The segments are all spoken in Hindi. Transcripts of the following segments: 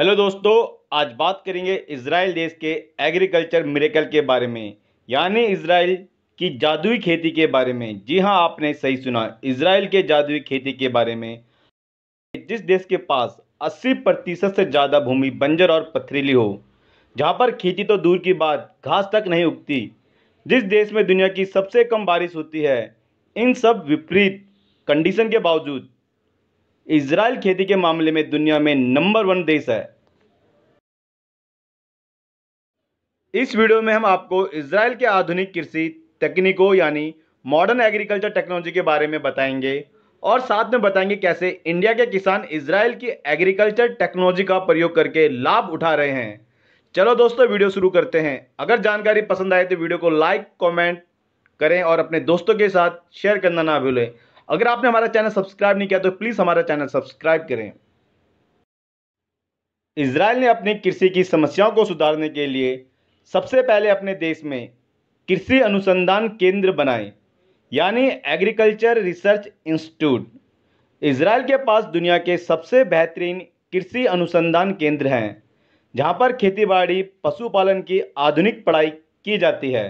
हेलो दोस्तों आज बात करेंगे इसराइल देश के एग्रीकल्चर मिरेकल के बारे में यानी इसराइल की जादुई खेती के बारे में जी हां आपने सही सुना इसराइल के जादुई खेती के बारे में जिस देश के पास 80 प्रतिशत से ज़्यादा भूमि बंजर और पथरीली हो जहां पर खेती तो दूर की बात घास तक नहीं उगती जिस देश में दुनिया की सबसे कम बारिश होती है इन सब विपरीत कंडीशन के बावजूद इसराइल खेती के मामले में दुनिया में नंबर वन देश है इस वीडियो में हम आपको इसराइल के आधुनिक कृषि तकनीकों यानी मॉडर्न एग्रीकल्चर टेक्नोलॉजी के बारे में बताएंगे और साथ में बताएंगे कैसे इंडिया के किसान इसराइल की एग्रीकल्चर टेक्नोलॉजी का प्रयोग करके लाभ उठा रहे हैं चलो दोस्तों वीडियो शुरू करते हैं अगर जानकारी पसंद आए तो वीडियो को लाइक कमेंट करें और अपने दोस्तों के साथ शेयर करना ना भूलें अगर आपने हमारा चैनल सब्सक्राइब नहीं किया तो प्लीज़ हमारा चैनल सब्सक्राइब करें इसराइल ने अपनी कृषि की समस्याओं को सुधारने के लिए सबसे पहले अपने देश में कृषि अनुसंधान केंद्र बनाए यानी एग्रीकल्चर रिसर्च इंस्टीट्यूट इसराइल के पास दुनिया के सबसे बेहतरीन कृषि अनुसंधान केंद्र हैं जहां पर खेतीबाड़ी पशुपालन की आधुनिक पढ़ाई की जाती है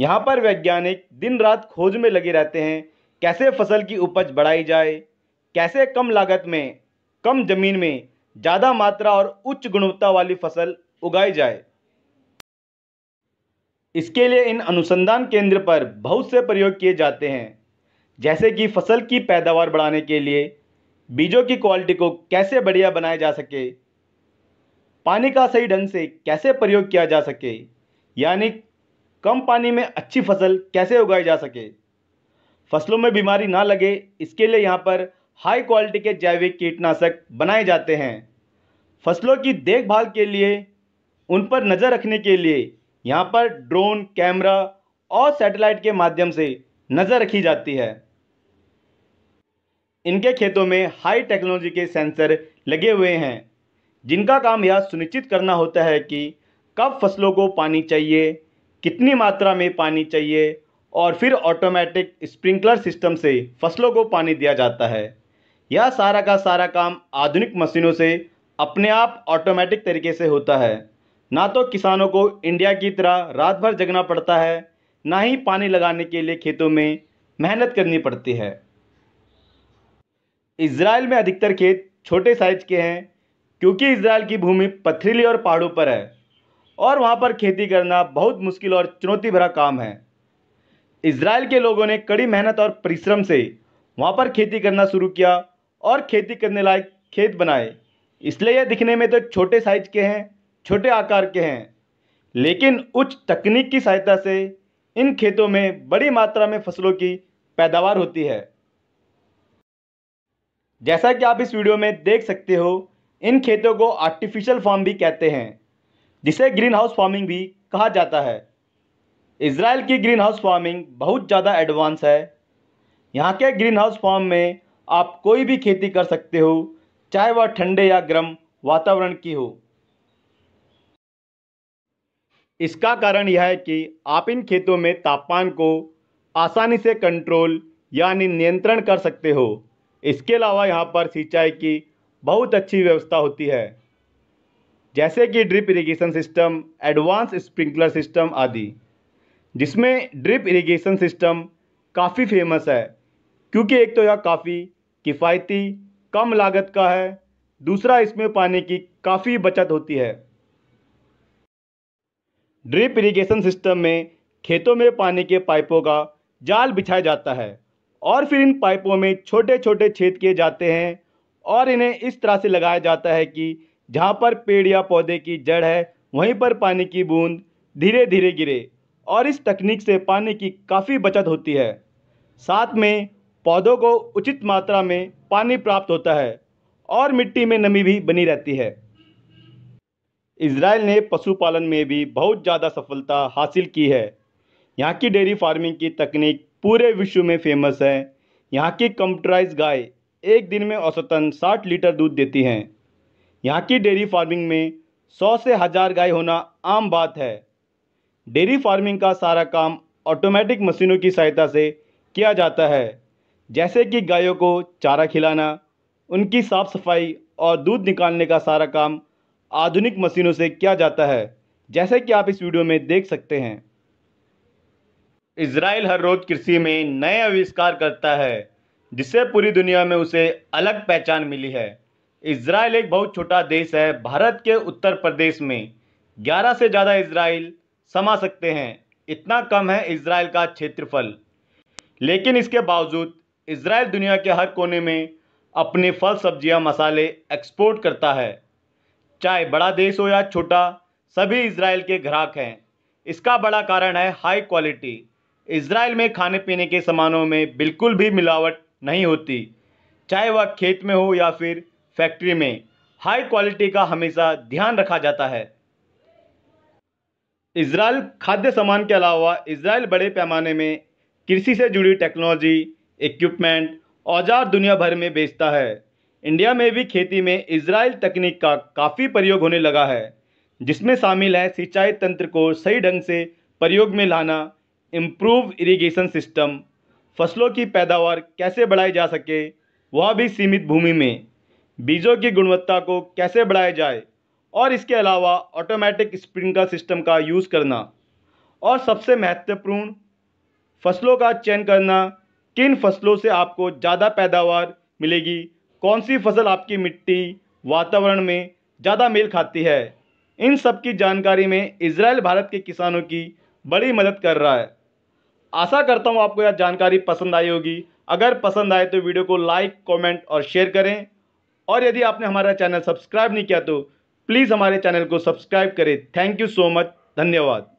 यहां पर वैज्ञानिक दिन रात खोज में लगे रहते हैं कैसे फसल की उपज बढ़ाई जाए कैसे कम लागत में कम जमीन में ज़्यादा मात्रा और उच्च गुणवत्ता वाली फसल उगाई जाए इसके लिए इन अनुसंधान केंद्र पर बहुत से प्रयोग किए जाते हैं जैसे कि फसल की पैदावार बढ़ाने के लिए बीजों की क्वालिटी को कैसे बढ़िया बनाया जा सके पानी का सही ढंग से कैसे प्रयोग किया जा सके यानी कम पानी में अच्छी फसल कैसे उगाई जा सके फसलों में बीमारी ना लगे इसके लिए यहाँ पर हाई क्वालिटी के जैविक कीटनाशक बनाए जाते हैं फसलों की देखभाल के लिए उन पर नज़र रखने के लिए यहाँ पर ड्रोन कैमरा और सैटेलाइट के माध्यम से नज़र रखी जाती है इनके खेतों में हाई टेक्नोलॉजी के सेंसर लगे हुए हैं जिनका काम यह सुनिश्चित करना होता है कि कब फसलों को पानी चाहिए कितनी मात्रा में पानी चाहिए और फिर ऑटोमेटिक स्प्रिंकलर सिस्टम से फसलों को पानी दिया जाता है यह सारा का सारा काम आधुनिक मशीनों से अपने आप ऑटोमेटिक तरीके से होता है ना तो किसानों को इंडिया की तरह रात भर जगना पड़ता है ना ही पानी लगाने के लिए खेतों में मेहनत करनी पड़ती है इसराइल में अधिकतर खेत छोटे साइज के हैं क्योंकि इसराइल की भूमि पथरीली और पहाड़ों पर है और वहाँ पर खेती करना बहुत मुश्किल और चुनौती भरा काम है इसराइल के लोगों ने कड़ी मेहनत और परिश्रम से वहाँ पर खेती करना शुरू किया और खेती करने लायक खेत बनाए इसलिए यह दिखने में तो छोटे साइज के हैं छोटे आकार के हैं लेकिन उच्च तकनीक की सहायता से इन खेतों में बड़ी मात्रा में फसलों की पैदावार होती है जैसा कि आप इस वीडियो में देख सकते हो इन खेतों को आर्टिफिशियल फार्म भी कहते हैं जिसे ग्रीन हाउस फार्मिंग भी कहा जाता है इसराइल की ग्रीन हाउस फार्मिंग बहुत ज़्यादा एडवांस है यहाँ के ग्रीन हाउस फार्म में आप कोई भी खेती कर सकते हो चाहे वह ठंडे या गर्म वातावरण की हो इसका कारण यह है कि आप इन खेतों में तापमान को आसानी से कंट्रोल यानी नियंत्रण कर सकते हो इसके अलावा यहाँ पर सिंचाई की बहुत अच्छी व्यवस्था होती है जैसे कि drip irrigation system advance sprinkler system आदि जिसमें ड्रिप इरिगेशन सिस्टम काफ़ी फेमस है क्योंकि एक तो यह काफ़ी किफ़ायती कम लागत का है दूसरा इसमें पानी की काफ़ी बचत होती है ड्रिप इरिगेशन सिस्टम में खेतों में पानी के पाइपों का जाल बिछाया जाता है और फिर इन पाइपों में छोटे छोटे छेद किए जाते हैं और इन्हें इस तरह से लगाया जाता है कि जहाँ पर पेड़ या पौधे की जड़ है वहीं पर पानी की बूंद धीरे धीरे गिरे और इस तकनीक से पानी की काफ़ी बचत होती है साथ में पौधों को उचित मात्रा में पानी प्राप्त होता है और मिट्टी में नमी भी बनी रहती है इसराइल ने पशुपालन में भी बहुत ज़्यादा सफलता हासिल की है यहाँ की डेयरी फार्मिंग की तकनीक पूरे विश्व में फेमस है यहाँ की कंप्यूटराइज गाय एक दिन में औसतन 60 लीटर दूध देती हैं यहाँ की डेयरी फार्मिंग में सौ से हज़ार गाय होना आम बात है डेयरी फार्मिंग का सारा काम ऑटोमेटिक मशीनों की सहायता से किया जाता है जैसे कि गायों को चारा खिलाना उनकी साफ़ सफाई और दूध निकालने का सारा काम आधुनिक मशीनों से किया जाता है जैसे कि आप इस वीडियो में देख सकते हैं इसराइल हर रोज़ कृषि में नए आविष्कार करता है जिससे पूरी दुनिया में उसे अलग पहचान मिली है इसराइल एक बहुत छोटा देश है भारत के उत्तर प्रदेश में 11 से ज़्यादा इसराइल समा सकते हैं इतना कम है इसराइल का क्षेत्रफल लेकिन इसके बावजूद इसराइल दुनिया के हर कोने में अपने फल सब्जियां मसाले एक्सपोर्ट करता है चाहे बड़ा देश हो या छोटा सभी इसराइल के ग्राहक हैं इसका बड़ा कारण है हाई क्वालिटी इसराइल में खाने पीने के सामानों में बिल्कुल भी मिलावट नहीं होती चाहे वह खेत में हो या फिर फैक्ट्री में हाई क्वालिटी का हमेशा ध्यान रखा जाता है इसराइल खाद्य सामान के अलावा इसराइल बड़े पैमाने में कृषि से जुड़ी टेक्नोलॉजी इक्विपमेंट औजार दुनिया भर में बेचता है इंडिया में भी खेती में इसराइल तकनीक का काफ़ी प्रयोग होने लगा है जिसमें शामिल है सिंचाई तंत्र को सही ढंग से प्रयोग में लाना इम्प्रूव इरीगेशन सिस्टम फसलों की पैदावार कैसे बढ़ाई जा सके वह भी सीमित भूमि में बीजों की गुणवत्ता को कैसे बढ़ाया जाए और इसके अलावा ऑटोमेटिक स्प्रिंकलर सिस्टम का यूज़ करना और सबसे महत्वपूर्ण फसलों का चयन करना किन फसलों से आपको ज़्यादा पैदावार मिलेगी कौन सी फसल आपकी मिट्टी वातावरण में ज़्यादा मेल खाती है इन सब की जानकारी में इसराइल भारत के किसानों की बड़ी मदद कर रहा है आशा करता हूँ आपको यह जानकारी पसंद आई होगी अगर पसंद आए तो वीडियो को लाइक कमेंट और शेयर करें और यदि आपने हमारा चैनल सब्सक्राइब नहीं किया तो प्लीज़ हमारे चैनल को सब्सक्राइब करें थैंक यू सो मच धन्यवाद